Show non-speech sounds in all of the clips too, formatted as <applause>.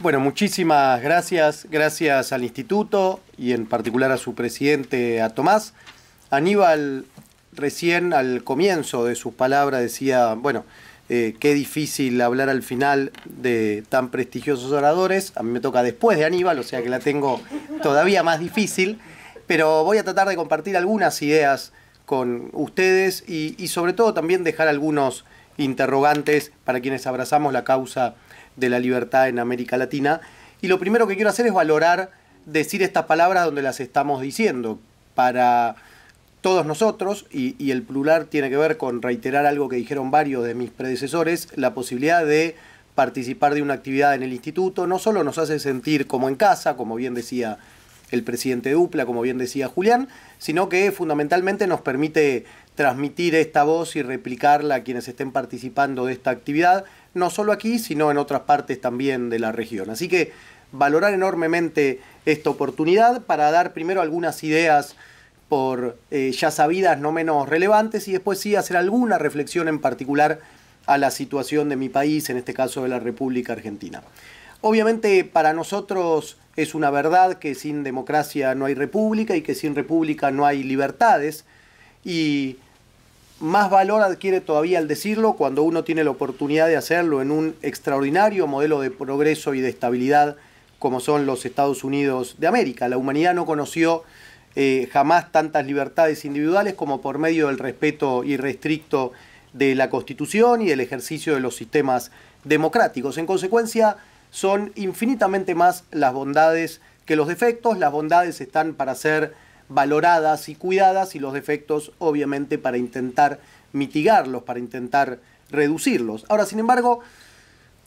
Bueno, muchísimas gracias. Gracias al instituto y en particular a su presidente, a Tomás. Aníbal recién al comienzo de sus palabras decía, bueno, eh, qué difícil hablar al final de tan prestigiosos oradores. A mí me toca después de Aníbal, o sea que la tengo todavía más difícil, pero voy a tratar de compartir algunas ideas con ustedes y, y sobre todo también dejar algunos interrogantes para quienes abrazamos la causa de la libertad en América Latina. Y lo primero que quiero hacer es valorar decir estas palabras donde las estamos diciendo. Para todos nosotros, y, y, el plural tiene que ver con reiterar algo que dijeron varios de mis predecesores, la posibilidad de participar de una actividad en el instituto no solo nos hace sentir como en casa, como bien decía el presidente Dupla, como bien decía Julián, sino que fundamentalmente nos permite transmitir esta voz y replicarla a quienes estén participando de esta actividad no solo aquí, sino en otras partes también de la región. Así que valorar enormemente esta oportunidad para dar primero algunas ideas por eh, ya sabidas no menos relevantes y después sí hacer alguna reflexión en particular a la situación de mi país, en este caso de la República Argentina. Obviamente para nosotros es una verdad que sin democracia no hay república y que sin república no hay libertades y más valor adquiere todavía al decirlo cuando uno tiene la oportunidad de hacerlo en un extraordinario modelo de progreso y de estabilidad como son los Estados Unidos de América. La humanidad no conoció eh, jamás tantas libertades individuales como por medio del respeto irrestricto de la Constitución y el ejercicio de los sistemas democráticos. En consecuencia, son infinitamente más las bondades que los defectos. Las bondades están para ser valoradas y cuidadas y los defectos obviamente para intentar mitigarlos, para intentar reducirlos. Ahora, sin embargo,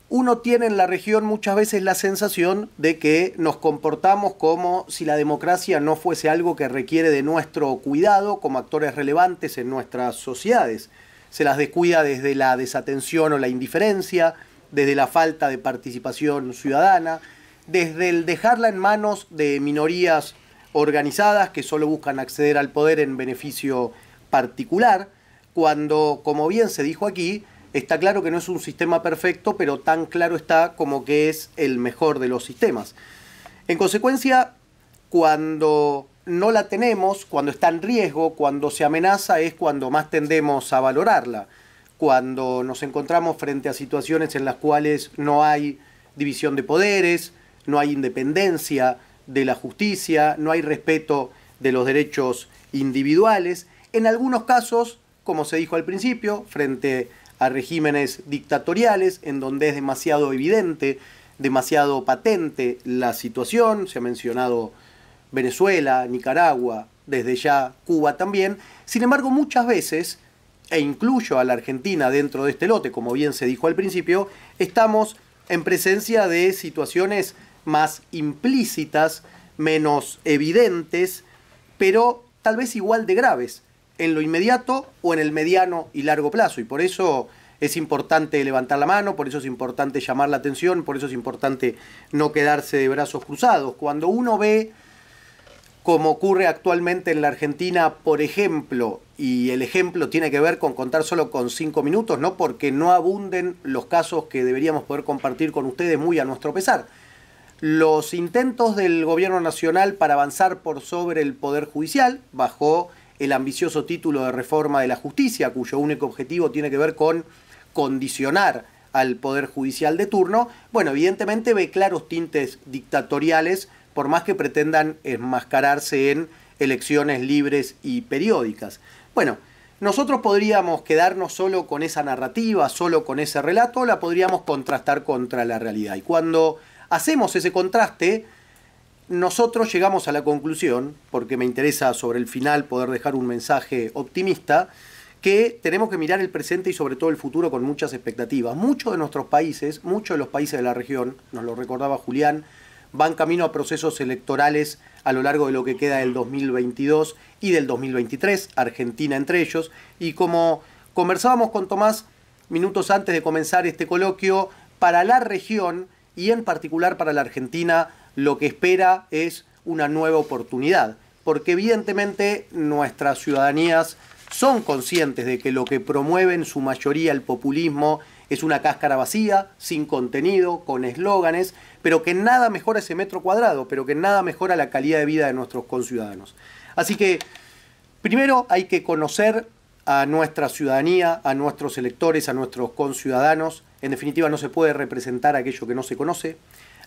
uno tiene en la región muchas veces la sensación de que nos comportamos como si la democracia no fuese algo que requiere de nuestro cuidado como actores relevantes en nuestras sociedades. Se las descuida desde la desatención o la indiferencia, desde la falta de participación ciudadana, desde el dejarla en manos de minorías organizadas que solo buscan acceder al poder en beneficio particular, cuando, como bien se dijo aquí, está claro que no es un sistema perfecto, pero tan claro está como que es el mejor de los sistemas. En consecuencia, cuando no la tenemos, cuando está en riesgo, cuando se amenaza, es cuando más tendemos a valorarla, cuando nos encontramos frente a situaciones en las cuales no hay división de poderes, no hay independencia, de la justicia, no hay respeto de los derechos individuales. En algunos casos, como se dijo al principio, frente a regímenes dictatoriales en donde es demasiado evidente, demasiado patente la situación, se ha mencionado Venezuela, Nicaragua, desde ya Cuba también. Sin embargo, muchas veces, e incluyo a la Argentina dentro de este lote, como bien se dijo al principio, estamos en presencia de situaciones más implícitas, menos evidentes, pero tal vez igual de graves, en lo inmediato o en el mediano y largo plazo. Y por eso es importante levantar la mano, por eso es importante llamar la atención, por eso es importante no quedarse de brazos cruzados. Cuando uno ve, como ocurre actualmente en la Argentina, por ejemplo, y el ejemplo tiene que ver con contar solo con cinco minutos, no porque no abunden los casos que deberíamos poder compartir con ustedes muy a nuestro pesar los intentos del gobierno nacional para avanzar por sobre el Poder Judicial, bajo el ambicioso título de reforma de la justicia, cuyo único objetivo tiene que ver con condicionar al Poder Judicial de turno, bueno, evidentemente ve claros tintes dictatoriales, por más que pretendan enmascararse en elecciones libres y periódicas. Bueno, nosotros podríamos quedarnos solo con esa narrativa, solo con ese relato, o la podríamos contrastar contra la realidad. Y cuando hacemos ese contraste, nosotros llegamos a la conclusión, porque me interesa sobre el final poder dejar un mensaje optimista, que tenemos que mirar el presente y sobre todo el futuro con muchas expectativas. Muchos de nuestros países, muchos de los países de la región, nos lo recordaba Julián, van camino a procesos electorales a lo largo de lo que queda del 2022 y del 2023, Argentina entre ellos, y como conversábamos con Tomás minutos antes de comenzar este coloquio, para la región y en particular para la Argentina lo que espera es una nueva oportunidad, porque evidentemente nuestras ciudadanías son conscientes de que lo que promueve en su mayoría el populismo es una cáscara vacía, sin contenido, con eslóganes, pero que nada mejora ese metro cuadrado, pero que nada mejora la calidad de vida de nuestros conciudadanos. Así que, primero hay que conocer a nuestra ciudadanía, a nuestros electores, a nuestros conciudadanos, en definitiva, no se puede representar aquello que no se conoce.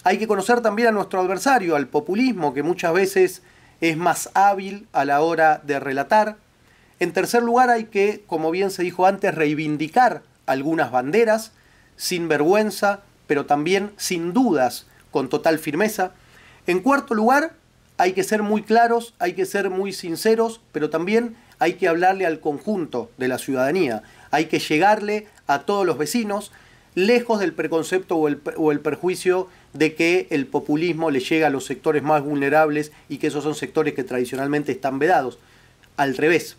Hay que conocer también a nuestro adversario, al populismo, que muchas veces es más hábil a la hora de relatar. En tercer lugar, hay que, como bien se dijo antes, reivindicar algunas banderas, sin vergüenza, pero también sin dudas, con total firmeza. En cuarto lugar, hay que ser muy claros, hay que ser muy sinceros, pero también hay que hablarle al conjunto de la ciudadanía, hay que llegarle a todos los vecinos lejos del preconcepto o el, perjuicio de que el populismo le llega a los sectores más vulnerables y que esos son sectores que tradicionalmente están vedados. Al revés.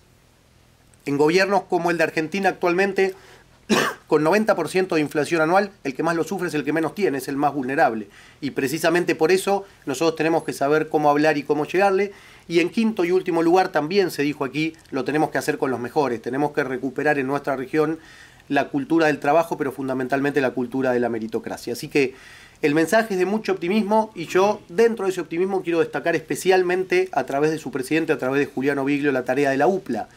En gobiernos como el de Argentina actualmente, <coughs> con 90% de inflación anual, el que más lo sufre es el que menos tiene, es el más vulnerable. Y precisamente por eso nosotros tenemos que saber cómo hablar y cómo llegarle. Y en quinto y último lugar, también se dijo aquí, lo tenemos que hacer con los mejores, tenemos que recuperar en nuestra región la cultura del trabajo, pero fundamentalmente la cultura de la meritocracia. Así que el mensaje es de mucho optimismo y yo dentro de ese optimismo quiero destacar especialmente a través de su presidente, a través de Juliano Viglio, la tarea de la UPLA,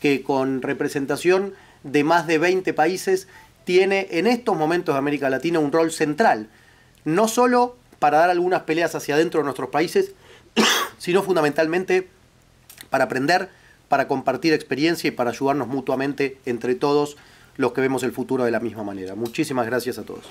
que con representación de más de 20 países tiene en estos momentos de América Latina un rol central, no solo para dar algunas peleas hacia adentro de nuestros países, <coughs> sino fundamentalmente para aprender, para compartir experiencia y para ayudarnos mutuamente entre todos los que vemos el futuro de la misma manera. Muchísimas gracias a todos.